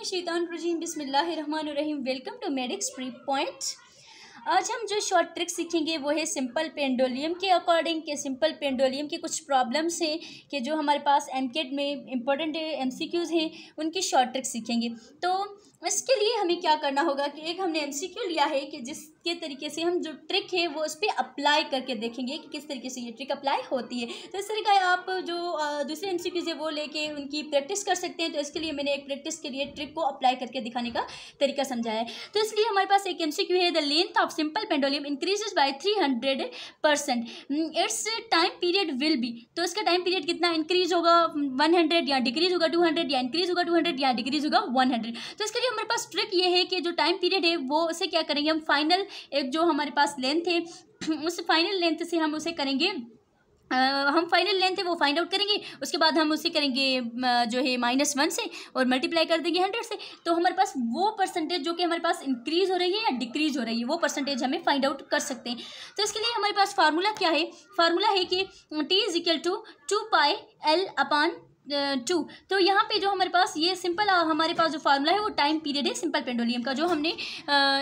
रजीम बिसमीम welcome to Medics Pre Point आज हम जो शॉर्ट ट्रिक सीखेंगे वो है सिंपल पेंडोलियम के अकॉर्डिंग के सिंपल पेंडोलियम के कुछ प्रॉब्लम्स हैं कि जो हमारे पास एम में इंपॉर्टेंट एम हैं उनकी शॉर्ट ट्रिक सीखेंगे तो इसके लिए हमें क्या करना होगा कि एक हमने एमसीक्यू लिया है कि जिसके तरीके से हम जो ट्रिक है वो उस पर अप्लाई करके देखेंगे कि किस तरीके से ये ट्रिक अप्लाई होती है तो इस तरीके आप जो दूसरे एम है वो लेके उनकी प्रैक्टिस कर सकते हैं तो इसके लिए मैंने एक प्रैक्टिस के लिए ट्रिक को अप्लाई करके दिखाने का तरीका समझाया है तो इसलिए हमारे पास एक एम है the length of simple pendulum increases by three hundred percent its time period will be तो इसका टाइम पीरियड कितना इंक्रीज होगा वन hmm, हंड्रेड या डिक्रीज होगा टू हंड्रेड या इंक्रीज होगा टू हंड्रेड या डिक्रीज होगा वन हंड्रेड तो इसके लिए हमारे पास ट्रिक ये है कि जो टाइम पीरियड है वो उसे क्या करेंगे हम फाइनल एक जो हमारे पास लेंथ है उस फाइनल लेंथ से हम उसे करेंगे आ, हम फाइनल लेंथ है वो फाइंड आउट करेंगे उसके बाद हम उसे करेंगे जो है माइनस वन से और मल्टीप्लाई कर देंगे हंड्रेड से तो हमारे पास वो परसेंटेज जो कि हमारे पास इंक्रीज हो रही है या डिक्रीज हो रही है वो परसेंटेज हमें फाइंड आउट कर सकते हैं तो इसके लिए हमारे पास फार्मूला क्या है फार्मूला है कि T is equal to two pi L upon two तो यहाँ पे जो हमारे पास ये सिंपल हमारे पास जो फार्मूला है वो टाइम पीरियड है सिंपल पेंडोलियम का जो हमने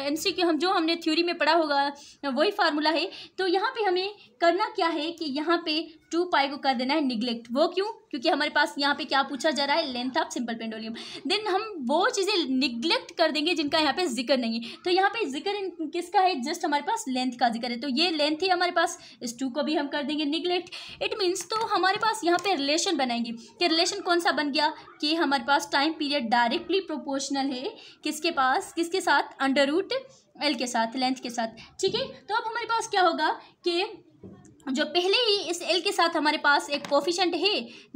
एम सी हम जो हमने थ्योरी में पढ़ा होगा वही फार्मूला है तो यहाँ पे हमें करना क्या है कि यहाँ पे टू पाई को कर देना है निगलेक्ट वो क्यों क्योंकि हमारे पास यहाँ पे क्या पूछा जा रहा है length of simple pendulum then हम वो चीज़ें निगलेक्ट कर देंगे जिनका यहाँ पे जिक्र नहीं है तो यहाँ पे जिक्र किसका है जस्ट हमारे पास लेंथ का जिक्र है तो ये लेंथ ही हमारे पास इस टू को भी हम कर देंगे निग्लेक्ट इट मीन्स तो हमारे पास यहाँ पे रिलेशन बनाएंगे कि रिलेशन कौन सा बन गया कि हमारे पास टाइम पीरियड डायरेक्टली प्रोपोर्शनल है किसके पास किसके साथ अंडर रूट एल के साथ लेंथ के साथ ठीक है तो अब हमारे पास क्या होगा कि जो पहले ही इस एल के साथ हमारे पास एक कोफिशेंट है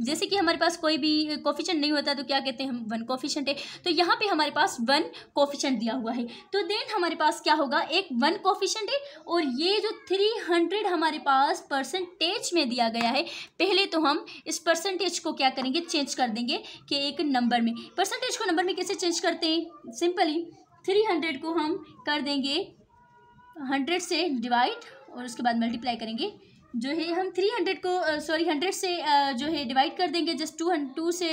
जैसे कि हमारे पास कोई भी कोफिशेंट नहीं होता तो क्या कहते हैं हम वन कोफिशेंट है तो यहाँ पे हमारे पास वन कोफिशेंट दिया हुआ है तो देन हमारे पास क्या होगा एक वन कोफिशेंट है और ये जो थ्री हंड्रेड हमारे पास परसेंटेज में दिया गया है पहले तो हम इस परसेंटेज को क्या करेंगे चेंज कर देंगे कि एक नंबर में परसेंटेज को नंबर में कैसे चेंज करते हैं सिंपली थ्री हंड्रेड को हम कर देंगे हंड्रेड से डिवाइड और उसके बाद मल्टीप्लाई करेंगे जो है हम थ्री हंड्रेड को सॉरी uh, हंड्रेड से uh, जो है डिवाइड कर देंगे जस्ट टू टू से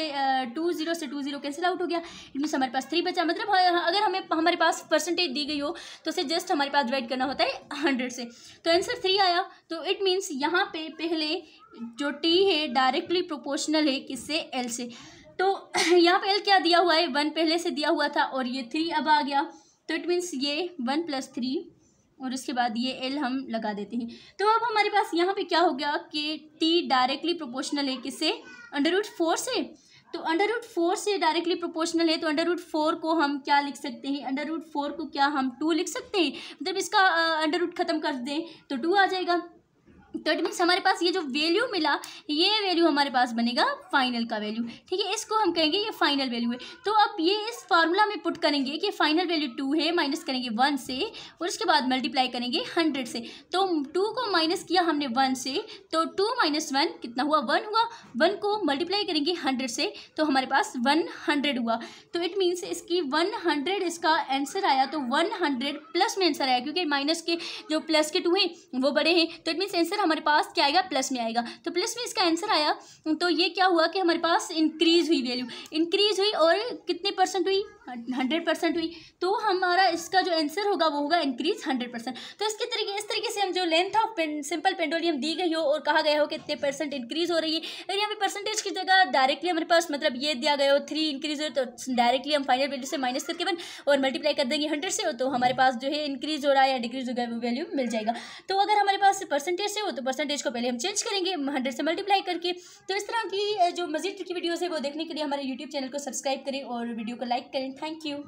टू uh, ज़ीरो से टू ज़ीरो कैंसिल आउट हो गया इनमें से हमारे पास थ्री बचा मतलब अगर हमें हमारे पास परसेंटेज दी गई हो तो उसे जस्ट हमारे पास डिवाइड करना होता है हंड्रेड से तो आंसर थ्री आया तो इट मीन्स यहाँ पे पहले जो टी है डायरेक्टली प्रोपोर्शनल है किससे एल से तो यहाँ पर एल क्या दिया हुआ है वन पहले से दिया हुआ था और ये थ्री अब आ गया तो इट मीन्स ये वन प्लस थ्री और उसके बाद ये एल हम लगा देते हैं तो अब हमारे पास यहाँ पे क्या हो गया कि टी डायरेक्टली प्रोपोर्शनल है किसे अंडर रूट फोर से तो अंडर रूट फोर से डायरेक्टली प्रोपोर्शनल है तो अंडर रूट फोर को हम क्या लिख सकते हैं अंडर रूट फोर को क्या हम टू लिख सकते हैं मतलब इसका अंडर रूट ख़त्म कर दें तो टू आ जाएगा तो इट मीन्स हमारे पास ये जो वैल्यू मिला ये वैल्यू हमारे पास बनेगा फाइनल का वैल्यू ठीक है इसको हम कहेंगे ये फाइनल वैल्यू है तो अब ये इस फार्मूला में पुट करेंगे कि फाइनल वैल्यू टू है माइनस करेंगे वन से और उसके बाद मल्टीप्लाई करेंगे हंड्रेड से तो टू को माइनस किया हमने वन से तो टू माइनस वन कितना हुआ वन हुआ वन को मल्टीप्लाई करेंगे हंड्रेड से तो हमारे पास वन हंड्रेड हुआ तो इट मीन्स इसकी वन हंड्रेड इसका आंसर आया तो वन हंड्रेड प्लस में आंसर आया क्योंकि माइनस के जो प्लस के टू हैं वो बड़े हैं तो इट मीन्स आंसर हमारे पास क्या आएगा प्लस में आएगा तो प्लस में इसका आंसर आया तो ये क्या हुआ कि हमारे पास इंक्रीज हुई वैल्यू इंक्रीज हुई और कितने परसेंट हुई हंड्रेड परसेंट हुई तो हमारा इसका जो आंसर होगा वो होगा इंक्रीज हंड्रेड परसेंट तो इसके तरीके इस तरीके से हम जो लेंथ ऑफ पें, सिंपल पेंडोलियम दी गई हो और कहा गया हो कि इतने परसेंट इंक्रीज हो रही है अगर यहाँ पे परसेंटेज की जगह डायरेक्टली हमारे पास मतलब ये दिया गया हो थ्री इंक्रीज हो तो डायरेक्टली हम फाइनल वैल्यू से माइनस करके बन और मल्टीप्लाई कर देंगे हंड्रेड से हो तो हमारे पास जो है इंक्रीज हो रहा है या डिक्रीज हो गया वो वैल्यू मिल जाएगा तो अगर हमारे पास परसेंटेज से हो तो परसेंटेज को पहले हम चेंज करेंगे हंड्रेड से मल्टीप्लाई करके तो इस तरह की जो मजीद की वीडियोज़ है वो देखने के लिए हमारे यूट्यूब चैनल को सब्सक्राइब करें और वीडियो को लाइक करें थैंक यू